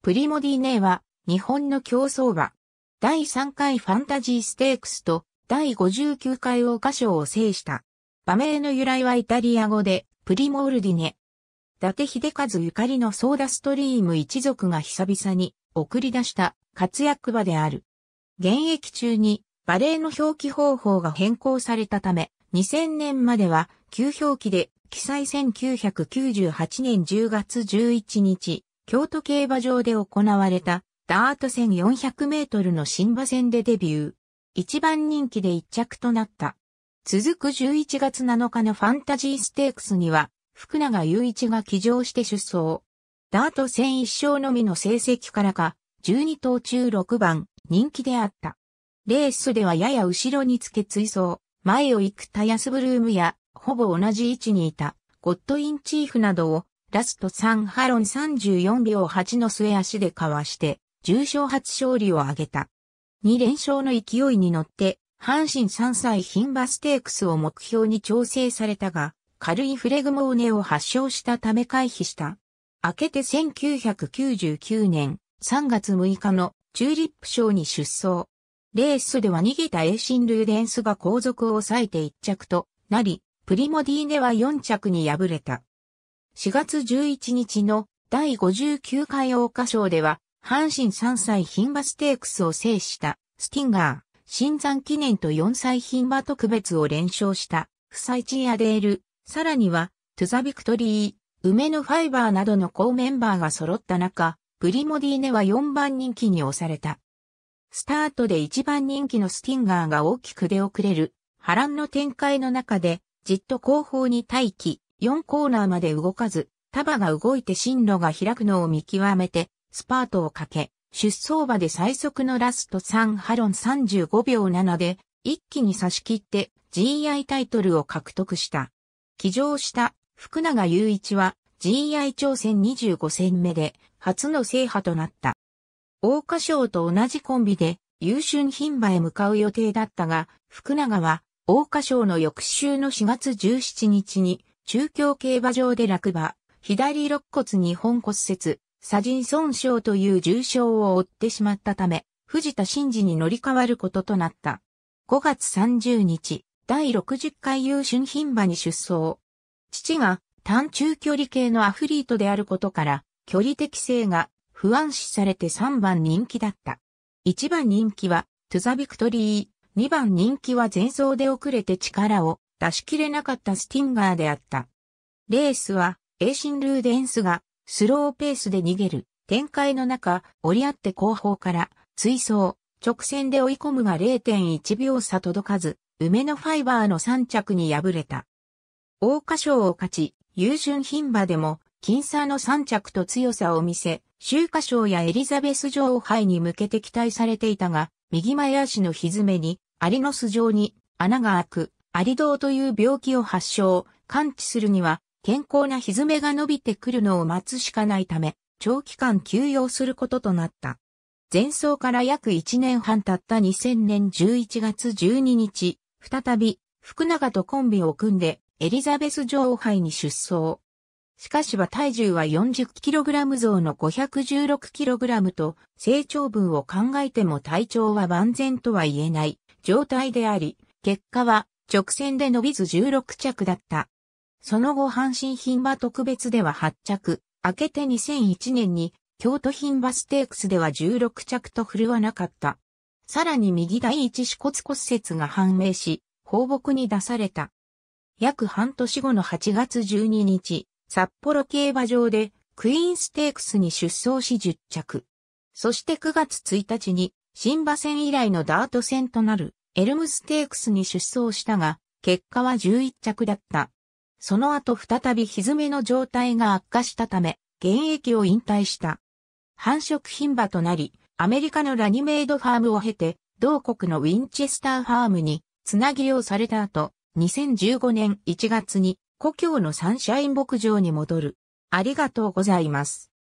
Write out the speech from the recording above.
プリモディネーは、日本の競走馬。第3回ファンタジーステークスと、第59回桜花賞を制した。馬名の由来はイタリア語で、プリモールディネ。伊達秀和ゆかりのソーダストリーム一族が久々に送り出した活躍馬である。現役中にバレーの表記方法が変更されたため、2000年までは旧表記で記載1998年10月11日、京都競馬場で行われたダート戦400メートルの新馬戦でデビュー。一番人気で一着となった。続く11月7日のファンタジーステークスには、福永雄一が騎乗して出走。ダート戦1勝のみの成績からか、12頭中6番、人気であった。レースではやや後ろにつけ追走、前を行くタヤスブルームや、ほぼ同じ位置にいた、ゴッドインチーフなどをラスト3ハロン34秒8の末足でかわして、重賞初勝利を挙げた。2連勝の勢いに乗って、阪神3歳ン馬ステークスを目標に調整されたが、軽いフレグモーネを発症したため回避した。明けて1999年3月6日のチューリップ賞に出走。レースでは逃げたエーシン・ルーデンスが後続を抑えて1着となり、プリモディーネは4着に敗れた。4月11日の第59回桜花賞では、阪神3歳牝馬ステークスを制したスティンガー、新山記念と4歳牝馬特別を連勝したフサイチアデール、さらにはトゥザビクトリー、梅のファイバーなどの高メンバーが揃った中、プリモディーネは4番人気に押された。スタートで1番人気のスティンガーが大きく出遅れる波乱の展開の中でじっと後方に待機、4コーナーまで動かず、束が動いて進路が開くのを見極めて、スパートをかけ、出走馬で最速のラスト3ハロン35秒7で、一気に差し切って GI タイトルを獲得した。騎乗した福永雄一は GI 挑戦25戦目で初の制覇となった。大花賞と同じコンビで優秀牝馬へ向かう予定だったが、福永は大花賞の翌週の4月17日に中京競馬場で落馬、左肋骨2本骨折、左腎損傷という重傷を負ってしまったため、藤田真嗣に乗り換わることとなった。5月30日、第60回優春品馬に出走。父が短中距離系のアフリートであることから、距離適性が不安視されて3番人気だった。1番人気は、トゥザビクトリー、2番人気は前走で遅れて力を出し切れなかったスティンガーであった。レースは、エーシン・ルーデンスが、スローペースで逃げる展開の中、折り合って後方から、追走、直線で追い込むが0.1秒差届かず、梅のファイバーの3着に敗れた。大花賞を勝ち、優順牝馬でも、金差の3着と強さを見せ、周華賞やエリザベス女王杯に向けて期待されていたが、右前足の蹄に、アリノス状に穴が開くアリドーという病気を発症、完治するには、健康なひずめが伸びてくるのを待つしかないため、長期間休養することとなった。前奏から約1年半経った2000年11月12日、再び、福永とコンビを組んで、エリザベス女王杯に出走。しかしは体重は 40kg 増の 516kg と、成長分を考えても体調は万全とは言えない状態であり、結果は直線で伸びず16着だった。その後阪神品馬特別では8着、明けて2001年に京都品馬ステークスでは16着と振るわなかった。さらに右第一支骨骨折が判明し、放牧に出された。約半年後の8月12日、札幌競馬場でクイーンステークスに出走し10着。そして9月1日に新馬戦以来のダート戦となるエルムステークスに出走したが、結果は11着だった。その後再び蹄めの状態が悪化したため、現役を引退した。繁殖牝馬となり、アメリカのラニメイドファームを経て、同国のウィンチェスターファームに、つなぎをされた後、2015年1月に、故郷のサンシャイン牧場に戻る。ありがとうございます。